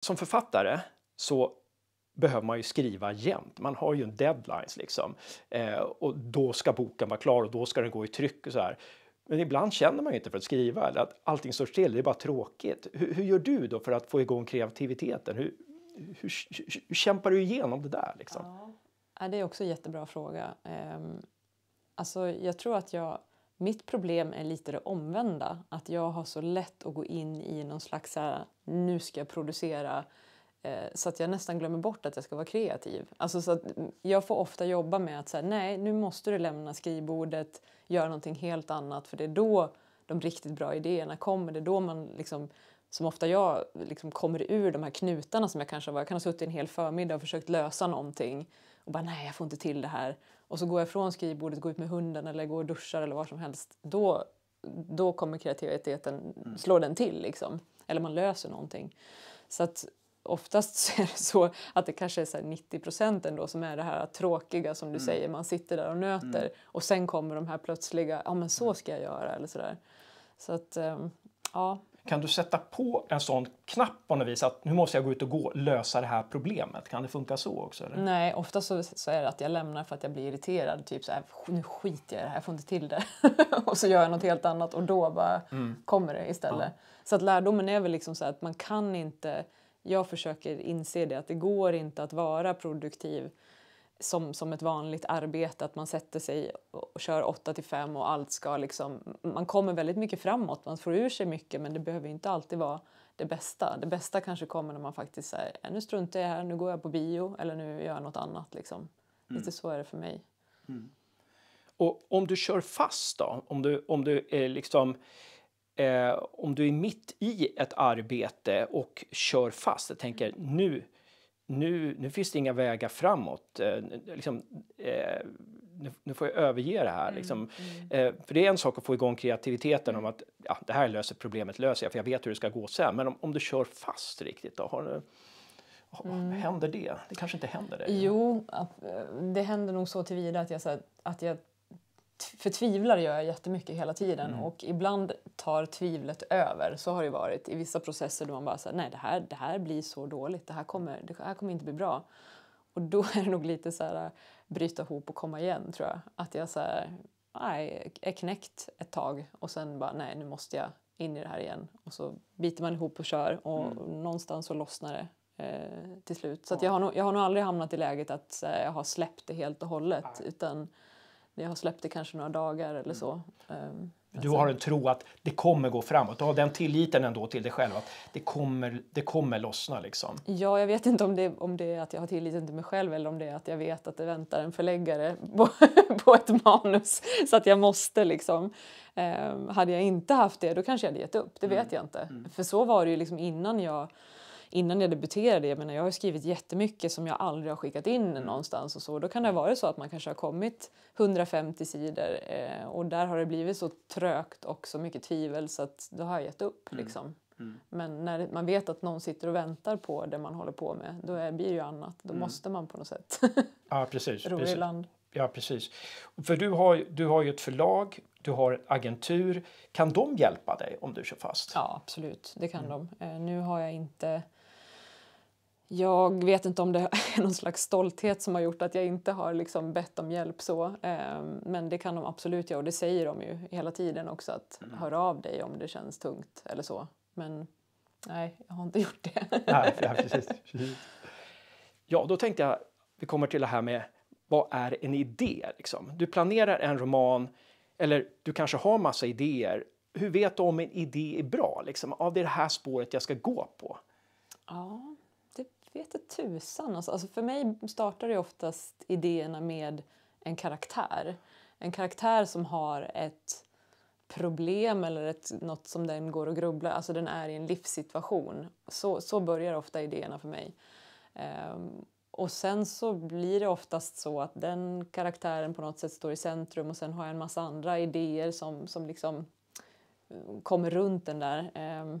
Som författare så behöver man ju skriva jämt. Man har ju en deadline liksom. Eh, och då ska boken vara klar och då ska den gå i tryck och så här. Men ibland känner man ju inte för att skriva eller att allting står still, det är bara tråkigt. Hur, hur gör du då för att få igång kreativiteten? Hur, hur, hur kämpar du igenom det där liksom? Ja. Det är också en jättebra fråga. Ehm, alltså, jag tror att jag mitt problem är lite det omvända. Att jag har så lätt att gå in i någon slags här, nu ska jag producera eh, så att jag nästan glömmer bort att jag ska vara kreativ. Alltså så att jag får ofta jobba med att säga nej, nu måste du lämna skrivbordet, göra någonting helt annat för det är då de riktigt bra idéerna kommer. Det är då man liksom, som ofta jag, liksom kommer ur de här knutarna som jag kanske har var. Jag kan ha suttit en hel förmiddag och försökt lösa någonting och bara nej jag får inte till det här och så går jag från skrivbordet, går ut med hunden eller går och duschar eller vad som helst. Då, då kommer kreativiteten, mm. slår den till liksom. Eller man löser någonting. Så att oftast är det så att det kanske är så 90 procent ändå som är det här tråkiga som du mm. säger, man sitter där och mm. nöter mm. och sen kommer de här plötsliga, ja men så mm. ska jag göra eller sådär. Så att ehm, ja, kan du sätta på en sån knapp på något vis att nu måste jag gå ut och gå, lösa det här problemet? Kan det funka så också? Eller? Nej, ofta så, så, är det att jag lämnar för att jag blir irriterad. Typ så här, nu skiter jag i det här, jag får inte till det. och så gör jag något helt annat och då bara mm. kommer det istället. Ja. Så att lärdomen är väl liksom så att man kan inte, jag försöker inse det, att det går inte att vara produktiv som, som ett vanligt arbete, att man sätter sig och kör 8 till 5 och allt ska liksom, man kommer väldigt mycket framåt, man får ur sig mycket men det behöver inte alltid vara det bästa. Det bästa kanske kommer när man faktiskt säger nu struntar jag här, nu går jag på bio eller nu gör jag något annat. Liksom. Mm. Lite så är det för mig. Mm. Och om du kör fast då? Om du, om du är liksom eh, om du är mitt i ett arbete och kör fast, jag tänker nu nu, nu finns det inga vägar framåt. Eh, liksom, eh, nu, nu, får jag överge det här. Mm, liksom. mm. Eh, för det är en sak att få igång kreativiteten om att ja, det här löser problemet, löser jag, för jag vet hur det ska gå sen. Men om, om du kör fast riktigt då? Har du, Mm. Händer det? Det kanske inte händer det? Jo, eh, det händer nog så tillvida att jag, att jag förtvivlar gör jag jättemycket hela tiden mm. och ibland tar tvivlet över. Så har det varit i vissa processer då man bara säger nej det här, det här blir så dåligt, det här, kommer, det här kommer inte bli bra. Och då är det nog lite så här äh, bryta ihop och komma igen tror jag. Att jag så här, nej, är knäckt ett tag och sen bara nej nu måste jag in i det här igen. Och så biter man ihop och kör och mm. någonstans så lossnar det eh, till slut. Så jag, har nog, jag har nog aldrig hamnat i läget att här, eh, jag har släppt det helt och hållet. Nej. utan jag har släppt det kanske några dagar eller mm. så. Mm. Du alltså- har en tro att det kommer gå framåt. Du har den tilliten ändå till dig själv att det kommer, det kommer lossna. Liksom. Ja, jag vet inte om det, om det är att jag har tilliten till mig själv eller om det är att jag vet att det väntar en förläggare på, på ett manus så att jag måste. Liksom. Eh, hade jag inte haft det, då kanske jag hade gett upp. Det vet mm. jag inte. Mm. För så var det ju liksom innan jag innan jag debuterade, jag menar jag har skrivit jättemycket som jag aldrig har skickat in mm. någonstans och så, då kan det mm. vara så att man kanske har kommit 150 sidor eh, och där har det blivit så trögt och så mycket tvivel så att då har jag gett upp mm. liksom. Mm. Men när man vet att någon sitter och väntar på det man håller på med, då är, blir det ju annat. Då mm. måste man på något sätt ja, precis, ro precis. i land. Ja, precis. För du har, du har ju ett förlag, du har en agentur. Kan de hjälpa dig om du kör fast? Ja, absolut. Det kan mm. de. Eh, nu har jag inte jag vet inte om det är någon slags stolthet som har gjort att jag inte har liksom bett om hjälp. så. Ehm, men det kan de absolut göra och det säger de ju hela tiden också att mm. höra av dig om det känns tungt eller så. Men nej, jag har inte gjort det. Nej, ja, precis, ja, då tänkte jag vi kommer till det här med vad är en idé? Liksom? Du planerar en roman eller du kanske har massa idéer. Hur vet du om en idé är bra? Liksom? Av det här spåret jag ska gå på. Ja vete tusan. Alltså, alltså för mig startar det oftast idéerna med en karaktär. En karaktär som har ett problem eller ett, något som den går och grubblar Alltså den är i en livssituation. Så, så börjar ofta idéerna för mig. Um, och sen så blir det oftast så att den karaktären på något sätt står i centrum och sen har jag en massa andra idéer som, som liksom eh, kommer runt den där. Um,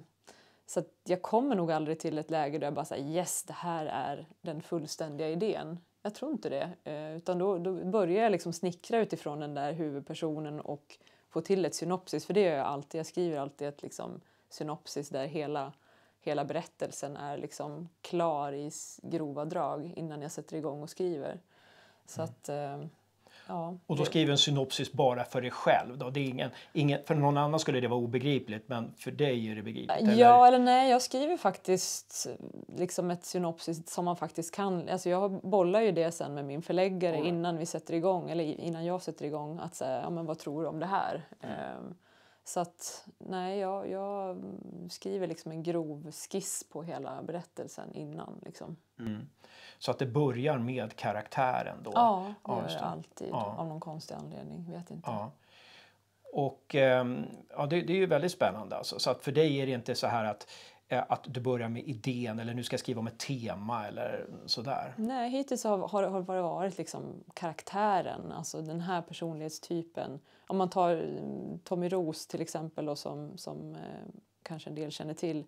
så jag kommer nog aldrig till ett läge där jag bara säger yes, det här är den fullständiga idén. Jag tror inte det. Eh, utan då, då, börjar jag liksom snickra utifrån den där huvudpersonen och få till ett synopsis. För det gör jag alltid. Jag skriver alltid ett liksom, synopsis där hela, hela berättelsen är liksom klar i grova drag innan jag sätter igång och skriver. Så mm. att... Eh, och då skriv en synopsis bara för dig själv. Då. Det är ingen, ingen, för någon annan skulle det vara obegripligt, men för dig är det begripligt? Eller? Ja eller nej, jag skriver faktiskt liksom ett synopsis som man faktiskt kan. Alltså jag bollar ju det sen med min förläggare innan vi sätter igång, eller innan jag sätter igång. Att säga, ja men vad tror du om det här? Mm. Ehm, så att, nej, jag, jag, skriver liksom en grov skiss på hela berättelsen innan. Liksom. Mm. Så att det börjar med karaktären då? Ja, det gör det alltid. Ja. Av någon konstig anledning, vet inte. Ja. Och ehm, ja, det, det, är ju väldigt spännande alltså. Så att för dig är det inte så här att Eh, att du börjar med idén eller nu ska jag skriva om ett tema eller sådär? Nej, hittills har, har, har det varit liksom karaktären, alltså den här personlighetstypen. Om man tar mm, Tommy Ros till exempel då, som, som eh, kanske en del känner till.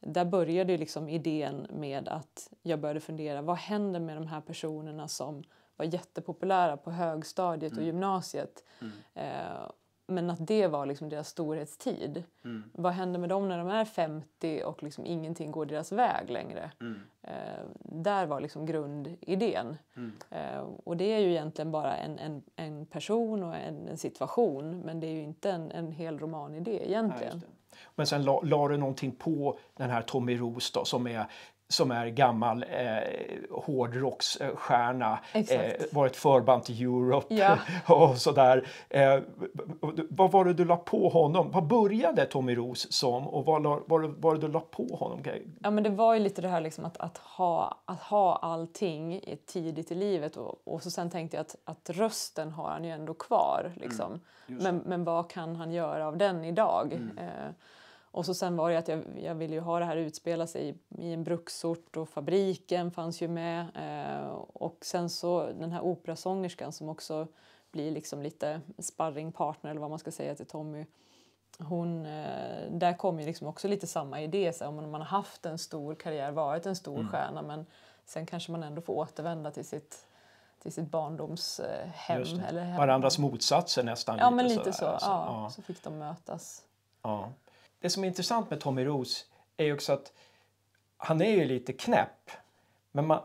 Där började liksom idén med att jag började fundera vad händer med de här personerna som var jättepopulära på högstadiet mm. och gymnasiet? Mm. Eh, men att det var liksom deras storhetstid. Mm. Vad händer med dem när de är 50 och liksom ingenting går deras väg längre? Mm. Eh, där var liksom grundidén. Mm. Eh, och det är ju egentligen bara en, en, en person och en, en, situation men det är ju inte en, en hel romanidé egentligen. Ja, men sen la, la du någonting på den här Tommy Roos då, som är som är gammal eh, hårdrocksstjärna, eh, varit förband till Europe ja. och sådär. Eh, vad var det du la på honom? Vad började Tommy Ros som och vad la, var, var det du la på honom? Ja, men det var ju lite det här liksom att, att, ha, att ha allting tidigt i livet och, och så sen tänkte jag att, att rösten har han ju ändå kvar. Liksom. Mm, men, men vad kan han göra av den idag? Mm. Eh, och så sen var det att jag, jag ville ju ha det här utspela sig i, i en bruksort och fabriken fanns ju med. Eh, och sen så den här operasångerskan som också blir liksom lite sparringpartner eller vad man ska säga till Tommy. Hon, eh, där kom ju liksom också lite samma idé, så om man har haft en stor karriär, varit en stor mm. stjärna men sen kanske man ändå får återvända till sitt till sitt barndomshem. Eller hem. Varandras motsatser nästan. Ja, lite men lite så. så. Alltså. Ja, ja. så fick de mötas. Ja. Det som är intressant med Tommy Ros är ju också att han är ju lite knäpp. Men man,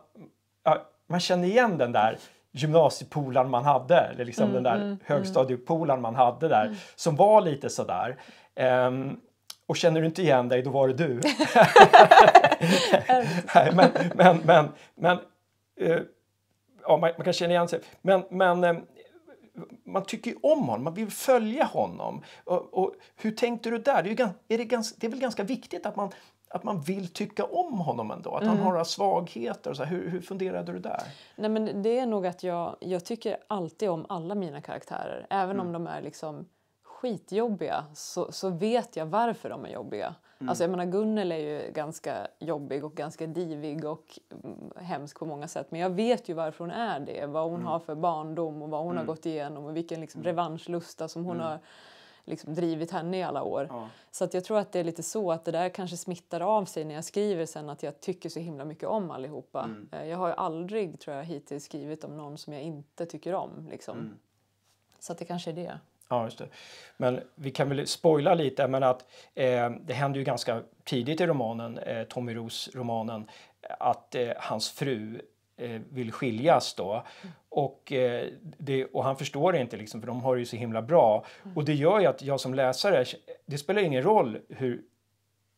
ja, man känner igen den där gymnasiepolaren man hade, eller liksom mm, den där mm, mm. högstadiepolaren man hade där, mm. som var lite sådär. Um, och känner du inte igen dig, då var det du. Nej, men, men, men, men uh, ja, man, man, kan känna igen sig. Men, men um, man tycker ju om honom, man vill följa honom. Och, och hur tänkte du där? Det är, ju, är det, ganska, det är väl ganska viktigt att man, att man vill tycka om honom ändå, att mm. han har några svagheter. Och så här, hur, hur funderade du där? Nej, men det är nog att jag, jag tycker alltid om alla mina karaktärer. Även mm. om de är liksom skitjobbiga så, så vet jag varför de är jobbiga. Mm. Alltså jag menar Gunnel är ju ganska jobbig och ganska divig och mm, hemsk på många sätt. Men jag vet ju varför hon är det. Vad hon mm. har för barndom och vad hon har mm. gått igenom och vilken liksom, mm. revanschlusta som hon har liksom drivit henne i alla år. Ja. Så att jag tror att det är lite så att det där kanske smittar av sig när jag skriver sen att jag tycker så himla mycket om allihopa. Mm. Eh, jag har aldrig tror jag hittills skrivit om någon som jag inte tycker om. Liksom. Mm. Så att det kanske är det. Ja, just det. Men vi kan väl spoila lite, men att eh, det händer ju ganska tidigt i romanen, eh, Tommy Roos romanen att eh, hans fru eh, vill skiljas då. Mm. Och, eh, det, och han förstår det inte, liksom, för de har det ju så himla bra. Mm. Och det gör ju att jag som läsare, det spelar ingen roll hur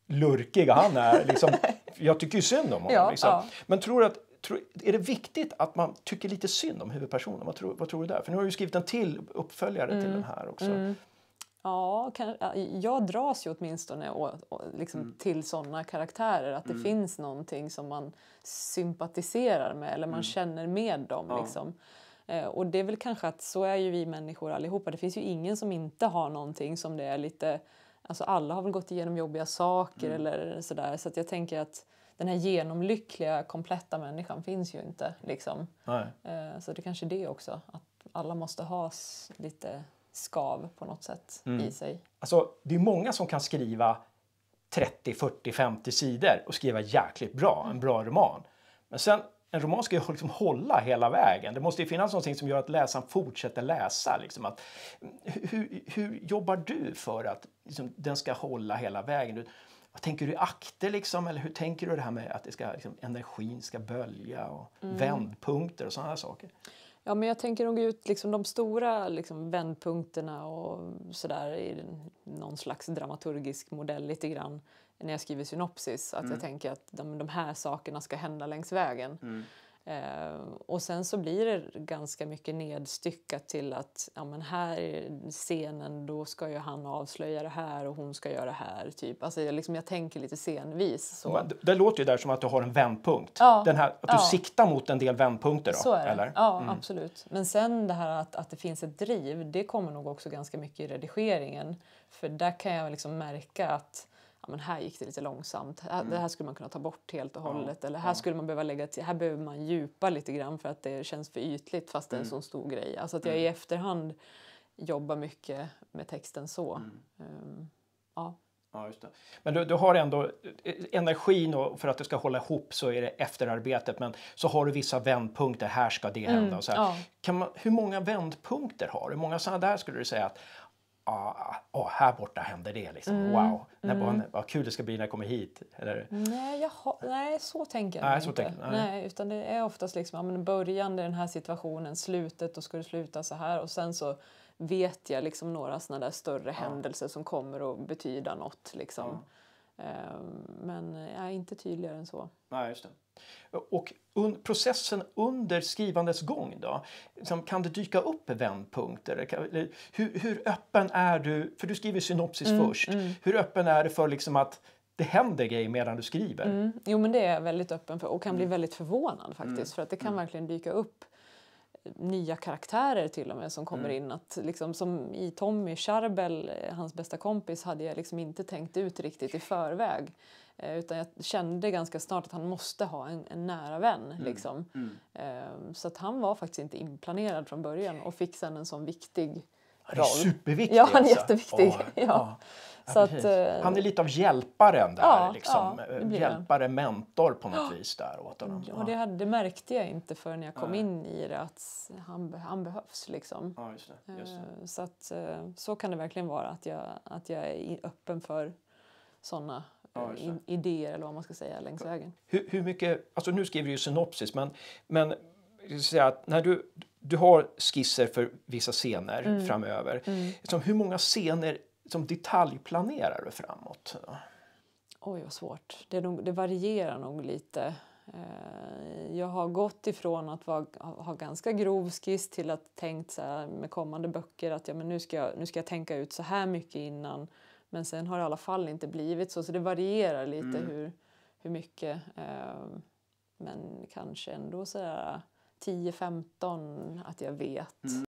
lurkig han är. Liksom, jag tycker ju synd om honom. Ja, liksom. ja. Men tror att är det viktigt att man tycker lite synd om huvudpersonen? Vad tror, vad tror du där? För nu har du skrivit en till uppföljare mm. till den här också. Mm. Ja, kan, jag dras ju åtminstone och, och liksom mm. till sådana karaktärer. Att det mm. finns någonting som man sympatiserar med eller man mm. känner med dem. Ja. Liksom. Eh, och det är väl kanske att så är ju vi människor allihopa. Det finns ju ingen som inte har någonting som det är lite... Alltså alla har väl gått igenom jobbiga saker mm. eller sådär. Så jag tänker att den här genomlyckliga, kompletta människan finns ju inte. Liksom. Eh, så det kanske är det också, att alla måste ha lite skav på något sätt mm. i sig. Alltså, det är många som kan skriva 30, 40, 50 sidor och skriva jäkligt bra, en bra roman. Men sen, en roman ska ju liksom hålla hela vägen. Det måste ju finnas någonting som gör att läsaren fortsätter läsa. Liksom att, mm, hur, hur jobbar du för att liksom, den ska hålla hela vägen? vad tänker du i akter liksom? Eller hur tänker du det här med att det ska, liksom, energin ska bölja och mm. vändpunkter och sådana saker? Ja, men jag tänker nog ut liksom de stora liksom, vändpunkterna och sådär i någon slags dramaturgisk modell lite grann när jag skriver synopsis. Att mm. jag tänker att de, de här sakerna ska hända längs vägen. Mm. Eh, och sen så blir det ganska mycket nedstyckat till att ja, men här är scenen, då ska ju han avslöja det här och hon ska göra det här. Typ. Alltså, jag, liksom, jag tänker lite scenvis. Så. Det, det låter ju där som att du har en vändpunkt, ja, Den här, att du ja. siktar mot en del vändpunkter. Då, så är det. Eller? Ja, mm. absolut. Men sen det här att, att det finns ett driv, det kommer nog också ganska mycket i redigeringen. För där kan jag liksom märka att men här gick det lite långsamt, mm. det här skulle man kunna ta bort helt och hållet ja, eller här ja. skulle man behöva lägga till, här behöver man djupa lite grann för att det känns för ytligt fast det är en mm. sån stor grej. Alltså att jag mm. i efterhand jobbar mycket med texten så. Um, ja. Ja, men du, du, har ändå eh, eh, energin och för att det ska hålla ihop så är det efterarbetet men så har du vissa vändpunkter, här ska det hända. Mm, så ja. man, hur många vändpunkter har du? Hur många sådana där skulle du säga att ah, ah, här borta händer det liksom. Mm. Wow, när, mm. vad, vad kul det ska bli när jag kommer hit. Eller? Nej, jag har, nej, så tänker jag nej, så inte. Tänker, nej. nej. utan det är oftast liksom, ja, men början, i den här situationen, slutet, då ska det sluta så här och sen så vet jag liksom några sådana där större ja. händelser som kommer att betyda något liksom. Ja. Ehm, men eh, jag är inte tydligare än så. Nej, just det. Och un processen under skrivandets gång då? Liksom, kan det dyka upp vändpunkter? Kan, hur, hur, öppen är du? För du skriver synopsis mm, först. Mm. Hur öppen är du för liksom att det händer grejer medan du skriver? Mm. Jo men det är jag väldigt öppen för och kan bli mm. väldigt förvånad faktiskt mm. för att det kan mm. verkligen dyka upp eh, nya karaktärer till och med som kommer mm. in. Att liksom, som i Tommy Charbel, eh, hans bästa kompis, hade jag liksom inte tänkt ut riktigt i förväg. Eh, utan jag kände ganska snart att han måste ha en, en nära vän. Mm. Liksom. Mm. Ehm, så att han var faktiskt inte inplanerad från början och fick sen en sån viktig roll. superviktig! Ja, han är alltså. jätteviktig. Oh, ja. Oh. Så att, eh, han är lite av hjälparen där, ja, liksom. hjälpare, han. mentor på något vis där åt honom. Ja, det, hade, det märkte jag inte förrän jag kom in i det att han, han behövs liksom. Ja, just det, just det. Ehm, så att, eh, så kan det verkligen vara att jag, att jag är öppen för sådana ja, eh, idéer eller vad man ska säga längs vägen. Hur, hur mycket, alltså nu skriver du ju synopsis men, men säga när du, du har skisser för vissa scener mm. framöver. Mm. Liksom, hur många scener som detaljplanerar du framåt? Oj, vad svårt. Det, nog, det varierar nog lite. Eh, jag har gått ifrån att ha ganska grov skiss till att tänkt så här, med kommande böcker att ja, men nu, ska jag, nu ska jag tänka ut så här mycket innan men sen har det i alla fall inte blivit så, så det varierar lite mm. hur, hur mycket. Ehm, men kanske ändå sådär 10-15 att jag vet. Mm.